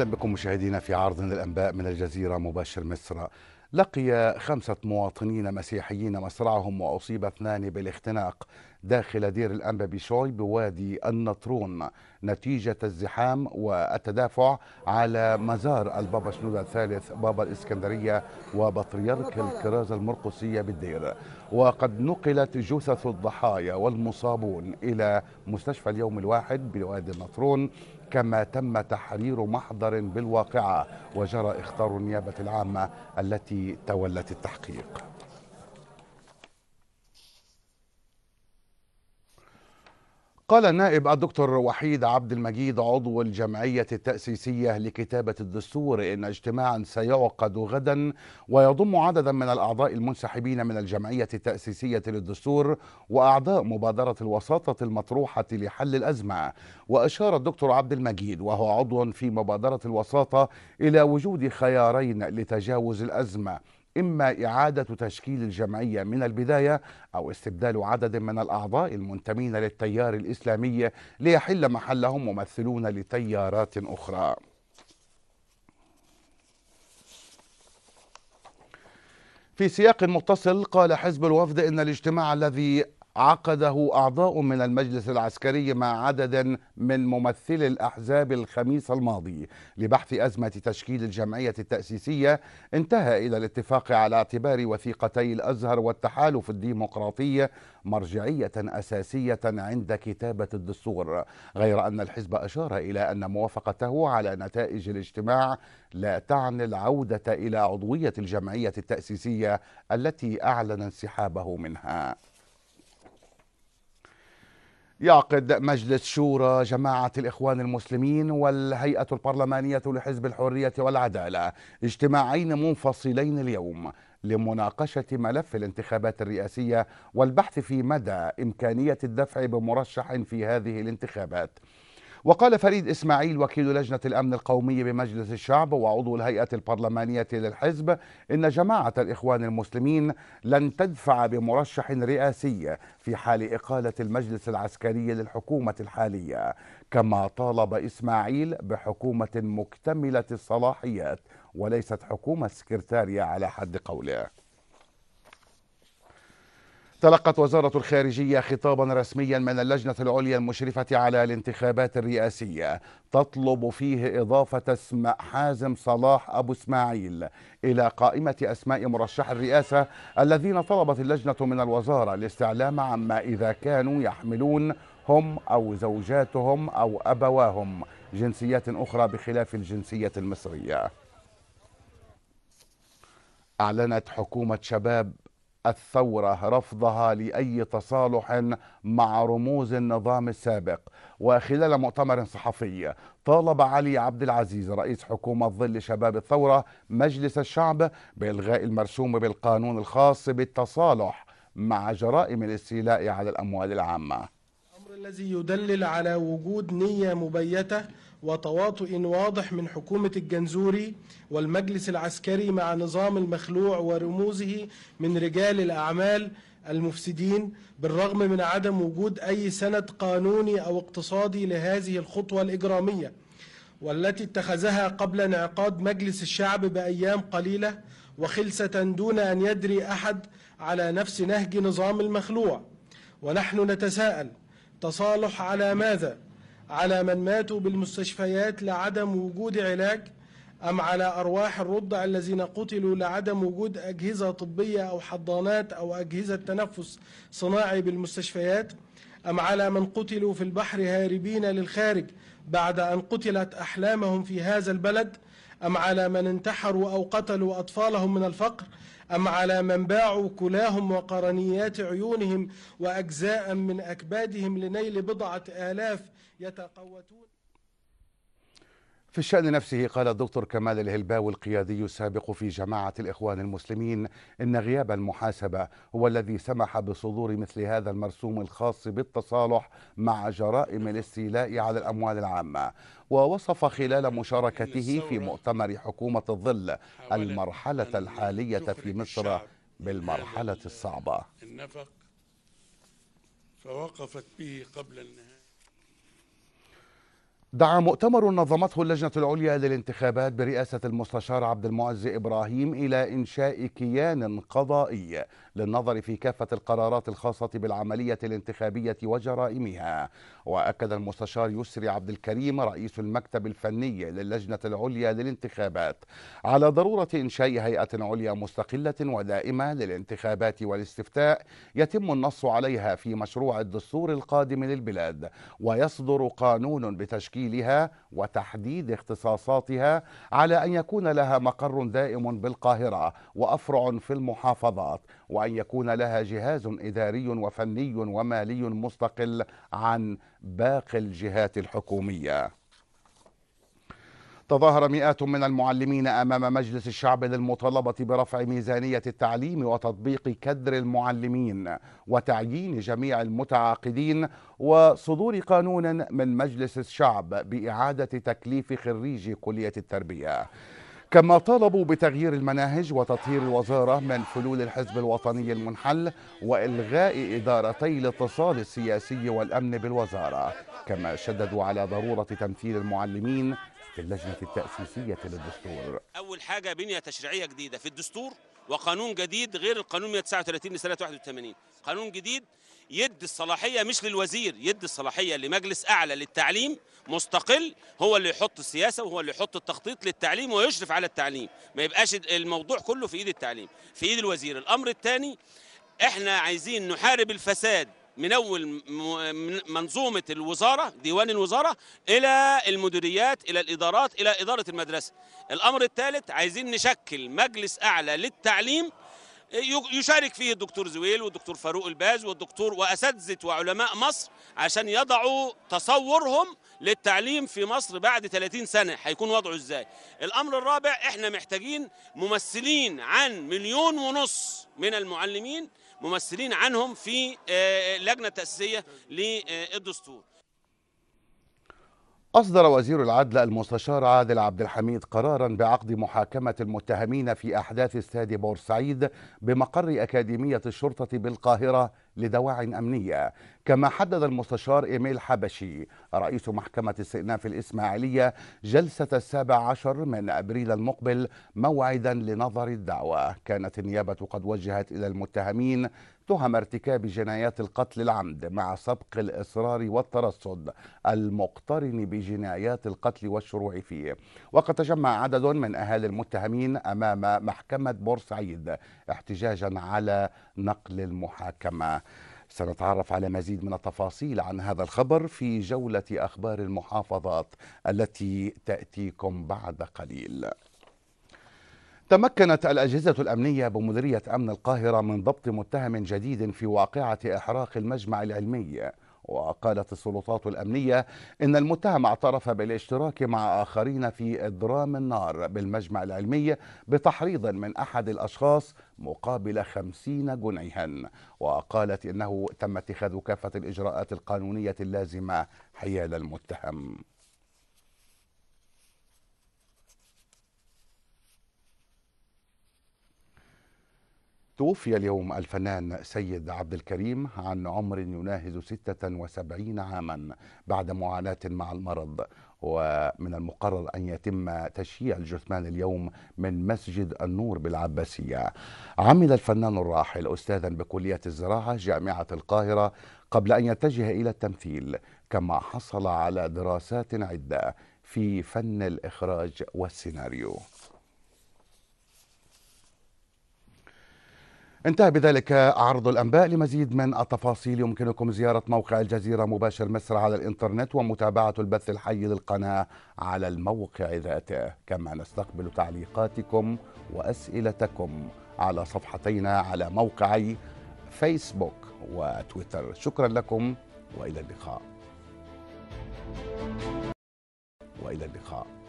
أهلا بكم مشاهدينا في عرض الأنباء من الجزيرة مباشر مصر لقي خمسة مواطنين مسيحيين مصرعهم وأصيب اثنان بالاختناق داخل دير الأنبا بشوي بوادي النطرون نتيجة الزحام والتدافع على مزار البابا شنودة الثالث بابا الإسكندرية وبطريرك الكرازة المرقسية بالدير وقد نقلت جثث الضحايا والمصابون إلى مستشفى اليوم الواحد بوادي النطرون كما تم تحرير محضر بالواقعة وجرى إخطار النيابة العامة التي تولت التحقيق قال النائب الدكتور وحيد عبد المجيد عضو الجمعية التأسيسية لكتابة الدستور إن اجتماعا سيعقد غدا ويضم عددا من الأعضاء المنسحبين من الجمعية التأسيسية للدستور وأعضاء مبادرة الوساطة المطروحة لحل الأزمة وأشار الدكتور عبد المجيد وهو عضو في مبادرة الوساطة إلى وجود خيارين لتجاوز الأزمة إما إعادة تشكيل الجمعية من البداية أو استبدال عدد من الأعضاء المنتمين للتيار الإسلامي ليحل محلهم ممثلون لتيارات أخرى في سياق متصل قال حزب الوفد إن الاجتماع الذي عقده أعضاء من المجلس العسكري مع عدد من ممثلي الأحزاب الخميس الماضي لبحث أزمة تشكيل الجمعية التأسيسية انتهى إلى الاتفاق على اعتبار وثيقتي الأزهر والتحالف الديمقراطي مرجعية أساسية عند كتابة الدستور غير أن الحزب أشار إلى أن موافقته على نتائج الاجتماع لا تعني العودة إلى عضوية الجمعية التأسيسية التي أعلن انسحابه منها يعقد مجلس شورى جماعة الإخوان المسلمين والهيئة البرلمانية لحزب الحرية والعدالة اجتماعين منفصلين اليوم لمناقشة ملف الانتخابات الرئاسية والبحث في مدى إمكانية الدفع بمرشح في هذه الانتخابات وقال فريد إسماعيل وكيل لجنة الأمن القومي بمجلس الشعب وعضو الهيئة البرلمانية للحزب إن جماعة الإخوان المسلمين لن تدفع بمرشح رئاسي في حال إقالة المجلس العسكري للحكومة الحالية كما طالب إسماعيل بحكومة مكتملة الصلاحيات وليست حكومة سكرتارية على حد قوله تلقت وزارة الخارجية خطابا رسميا من اللجنة العليا المشرفة على الانتخابات الرئاسية تطلب فيه إضافة اسم حازم صلاح أبو إسماعيل إلى قائمة أسماء مرشح الرئاسة الذين طلبت اللجنة من الوزارة الاستعلام عما إذا كانوا يحملون هم أو زوجاتهم أو أبواهم جنسيات أخرى بخلاف الجنسية المصرية أعلنت حكومة شباب الثورة رفضها لأي تصالح مع رموز النظام السابق وخلال مؤتمر صحفي طالب علي عبد العزيز رئيس حكومة ظل شباب الثورة مجلس الشعب بإلغاء المرسوم بالقانون الخاص بالتصالح مع جرائم الاستيلاء على الأموال العامة الأمر الذي يدلل على وجود نية مبيتة وتواطؤ واضح من حكومة الجنزوري والمجلس العسكري مع نظام المخلوع ورموزه من رجال الأعمال المفسدين بالرغم من عدم وجود أي سند قانوني أو اقتصادي لهذه الخطوة الإجرامية والتي اتخذها قبل انعقاد مجلس الشعب بأيام قليلة وخلسة دون أن يدري أحد على نفس نهج نظام المخلوع ونحن نتساءل تصالح على ماذا؟ على من ماتوا بالمستشفيات لعدم وجود علاج أم على أرواح الرضع الذين قتلوا لعدم وجود أجهزة طبية أو حضانات أو أجهزة تنفس صناعي بالمستشفيات أم على من قتلوا في البحر هاربين للخارج بعد أن قتلت أحلامهم في هذا البلد أم على من انتحروا أو قتلوا أطفالهم من الفقر أم على من باعوا كلاهم وقرنيات عيونهم وأجزاء من أكبادهم لنيل بضعة آلاف يتقوتون في الشأن نفسه قال الدكتور كمال الهلباوي القيادي السابق في جماعة الإخوان المسلمين إن غياب المحاسبة هو الذي سمح بصدور مثل هذا المرسوم الخاص بالتصالح مع جرائم الاستيلاء على الأموال العامة ووصف خلال مشاركته في مؤتمر حكومة الظل المرحلة الحالية في مصر بالمرحلة الصعبة النفق فوقفت به قبل النهاية دعا مؤتمر نظمته اللجنة العليا للانتخابات برئاسة المستشار عبد المعز إبراهيم إلى إنشاء كيان قضائي للنظر في كافة القرارات الخاصة بالعملية الانتخابية وجرائمها وأكد المستشار يسري عبد الكريم رئيس المكتب الفني للجنة العليا للانتخابات على ضرورة إنشاء هيئة عليا مستقلة ودائمة للانتخابات والاستفتاء يتم النص عليها في مشروع الدستور القادم للبلاد ويصدر قانون بتشكيل تشكيلها وتحديد اختصاصاتها على ان يكون لها مقر دائم بالقاهره وافرع في المحافظات وان يكون لها جهاز اداري وفني ومالي مستقل عن باقي الجهات الحكوميه تظاهر مئات من المعلمين أمام مجلس الشعب للمطالبة برفع ميزانية التعليم وتطبيق كدر المعلمين وتعيين جميع المتعاقدين وصدور قانون من مجلس الشعب بإعادة تكليف خريجي كلية التربية كما طالبوا بتغيير المناهج وتطهير الوزارة من فلول الحزب الوطني المنحل وإلغاء إدارتي الاتصال السياسي والأمن بالوزارة كما شددوا على ضرورة تمثيل المعلمين في اللجنة التأسيسية للدستور أول حاجة بنية تشريعية جديدة في الدستور وقانون جديد غير القانون 139 لسنة 81 قانون جديد يدي الصلاحية مش للوزير يدي الصلاحية لمجلس أعلى للتعليم مستقل هو اللي يحط السياسة وهو اللي يحط التخطيط للتعليم ويشرف على التعليم ما يبقاش الموضوع كله في إيد التعليم في إيد الوزير الأمر الثاني احنا عايزين نحارب الفساد من أول منظومة الوزارة ديوان الوزارة إلى المديريات إلى الإدارات إلى إدارة المدرسة الأمر الثالث عايزين نشكل مجلس أعلى للتعليم يشارك فيه الدكتور زويل والدكتور فاروق الباز والدكتور وأساتذة وعلماء مصر عشان يضعوا تصورهم للتعليم في مصر بعد 30 سنة هيكون وضعه ازاي الأمر الرابع احنا محتاجين ممثلين عن مليون ونص من المعلمين ممثلين عنهم في آه، آه، لجنة تأسيسية للدستور أصدر وزير العدل المستشار عادل عبد الحميد قرارا بعقد محاكمة المتهمين في أحداث استاد بورسعيد بمقر أكاديمية الشرطة بالقاهرة لدواعي أمنية كما حدد المستشار إيميل حبشي رئيس محكمة استئناف الإسماعيلية جلسة السابع عشر من أبريل المقبل موعدا لنظر الدعوة كانت النيابة قد وجهت إلى المتهمين تهم ارتكاب جنايات القتل العمد مع سبق الإصرار والترصد المقترن بجنايات القتل والشروع فيه وقد تجمع عدد من أهالي المتهمين أمام محكمة بورسعيد احتجاجا على نقل المحاكمة سنتعرف على مزيد من التفاصيل عن هذا الخبر في جولة أخبار المحافظات التي تأتيكم بعد قليل تمكنت الأجهزة الأمنية بمديرية أمن القاهرة من ضبط متهم جديد في واقعة إحراق المجمع العلمي وقالت السلطات الأمنية إن المتهم اعترف بالاشتراك مع آخرين في إضرام النار بالمجمع العلمي بتحريض من أحد الأشخاص مقابل خمسين جنيها وقالت إنه تم اتخاذ كافة الإجراءات القانونية اللازمة حيال المتهم توفي اليوم الفنان سيد عبد الكريم عن عمر يناهز 76 عاما بعد معاناة مع المرض ومن المقرر أن يتم تشييع الجثمان اليوم من مسجد النور بالعباسية عمل الفنان الراحل أستاذا بكلية الزراعة جامعة القاهرة قبل أن يتجه إلى التمثيل كما حصل على دراسات عدة في فن الإخراج والسيناريو انتهى بذلك عرض الأنباء لمزيد من التفاصيل يمكنكم زيارة موقع الجزيرة مباشر مصر على الإنترنت ومتابعة البث الحي للقناة على الموقع ذاته كما نستقبل تعليقاتكم وأسئلتكم على صفحتينا على موقعي فيسبوك وتويتر شكرا لكم وإلى اللقاء وإلى اللقاء